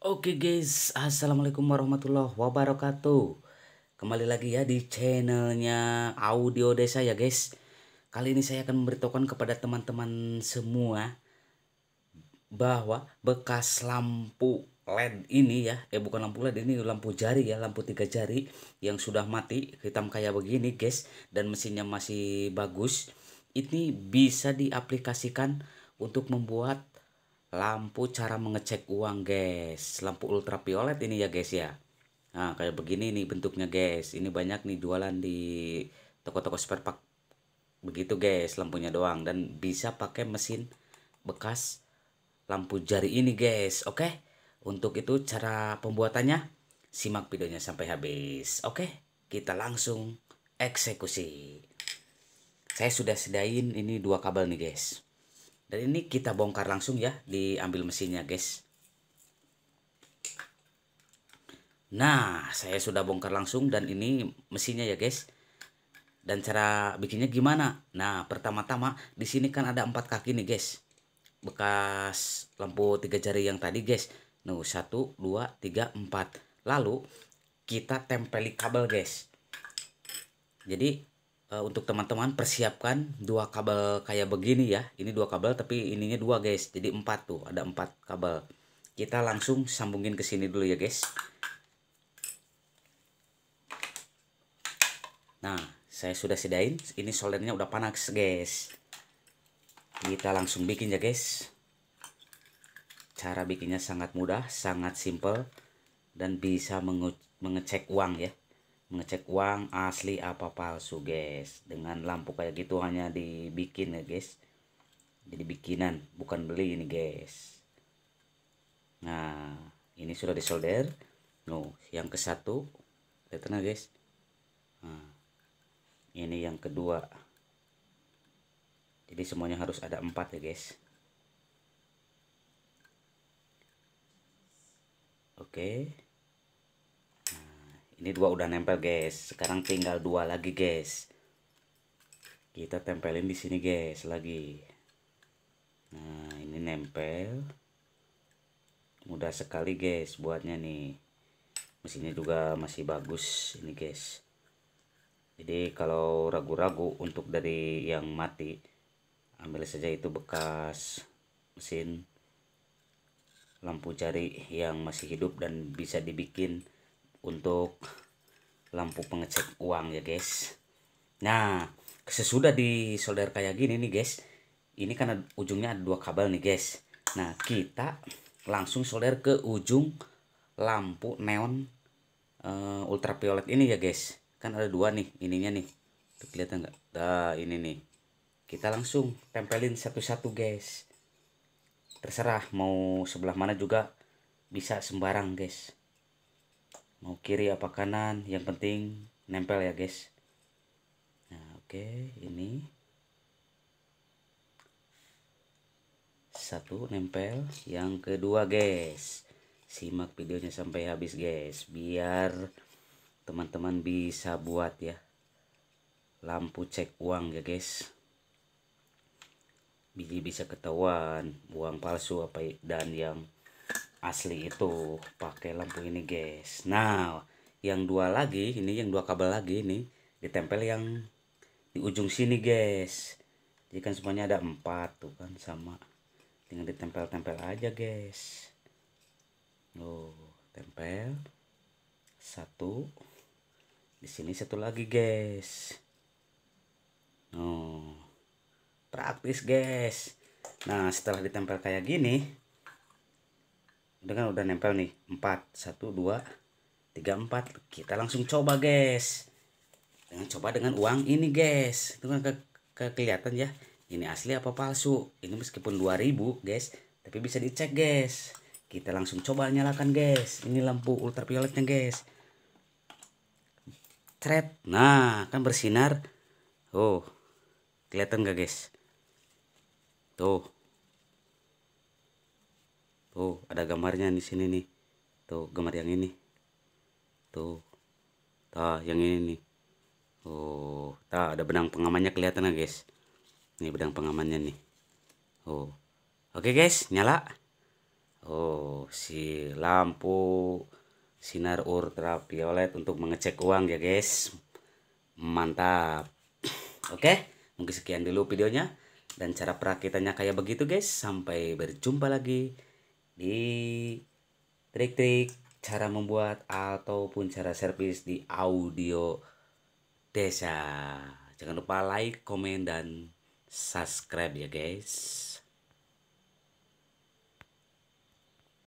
Oke guys, assalamualaikum warahmatullahi wabarakatuh. Kembali lagi ya di channelnya Audio Desa ya guys. Kali ini saya akan memberitahukan kepada teman-teman semua bahwa bekas lampu LED ini ya, eh bukan lampu LED ini lampu jari ya, lampu tiga jari yang sudah mati hitam kayak begini guys dan mesinnya masih bagus. Ini bisa diaplikasikan untuk membuat lampu cara mengecek uang guys lampu ultraviolet ini ya guys ya nah kayak begini nih bentuknya guys ini banyak nih jualan di toko-toko spare part begitu guys lampunya doang dan bisa pakai mesin bekas lampu jari ini guys oke okay? untuk itu cara pembuatannya simak videonya sampai habis oke okay? kita langsung eksekusi saya sudah sedain ini dua kabel nih guys dan ini kita bongkar langsung ya, diambil mesinnya guys. Nah, saya sudah bongkar langsung dan ini mesinnya ya guys. Dan cara bikinnya gimana? Nah, pertama-tama di sini kan ada empat kaki nih guys. Bekas lampu tiga jari yang tadi guys. Nuh, satu, dua, tiga, empat. Lalu kita tempeli kabel guys. Jadi Eh, untuk teman-teman persiapkan dua kabel kayak begini ya ini dua kabel tapi ininya dua guys jadi empat tuh ada empat kabel kita langsung sambungin ke sini dulu ya guys nah saya sudah sedain ini soldernya udah panas guys kita langsung bikin ya guys cara bikinnya sangat mudah sangat simple dan bisa mengecek uang ya mengecek uang asli apa palsu guys dengan lampu kayak gitu hanya dibikin ya guys jadi bikinan bukan beli ini guys nah ini sudah disolder no yang ke satu kelihatan nah, guys nah, ini yang kedua jadi semuanya harus ada empat ya guys oke okay ini dua udah nempel guys sekarang tinggal dua lagi guys kita tempelin di sini guys lagi nah ini nempel mudah sekali guys buatnya nih mesinnya juga masih bagus ini guys jadi kalau ragu-ragu untuk dari yang mati ambil saja itu bekas mesin lampu cari yang masih hidup dan bisa dibikin untuk lampu pengecek uang ya guys nah sesudah disolder kayak gini nih guys ini karena ujungnya ada dua kabel nih guys nah kita langsung solder ke ujung lampu neon uh, ultraviolet ini ya guys kan ada dua nih ininya nih Tuh, kelihatan nggak nah ini nih kita langsung tempelin satu-satu guys terserah mau sebelah mana juga bisa sembarang guys mau kiri apa kanan yang penting nempel ya guys nah oke okay, ini satu nempel yang kedua guys simak videonya sampai habis guys biar teman-teman bisa buat ya lampu cek uang ya guys biji bisa ketahuan uang palsu apa dan yang asli itu pakai lampu ini guys nah yang dua lagi ini yang dua kabel lagi ini ditempel yang di ujung sini guys jadi kan semuanya ada empat tuh kan sama tinggal ditempel-tempel aja guys loh tempel satu di sini satu lagi guys oh praktis guys nah setelah ditempel kayak gini udah kan udah nempel nih 4 1 2 3 4 kita langsung coba guys dengan coba dengan uang ini guys itu kan ke, ke kelihatan ya ini asli apa palsu ini meskipun 2000 guys tapi bisa dicek guys kita langsung coba nyalakan guys ini lampu ultravioletnya guys Tret. nah kan bersinar oh kelihatan gak guys tuh tuh oh, ada gambarnya di sini nih tuh gambar yang ini tuh tah yang ini nih oh tah ada benang pengamannya kelihatan ya guys ini benang pengamannya nih oh oke guys nyala oh si lampu sinar ultraviolet untuk mengecek uang ya guys mantap oke mungkin sekian dulu videonya dan cara perakitannya kayak begitu guys sampai berjumpa lagi di trik-trik cara membuat ataupun cara servis di audio desa. Jangan lupa like, komen, dan subscribe ya guys.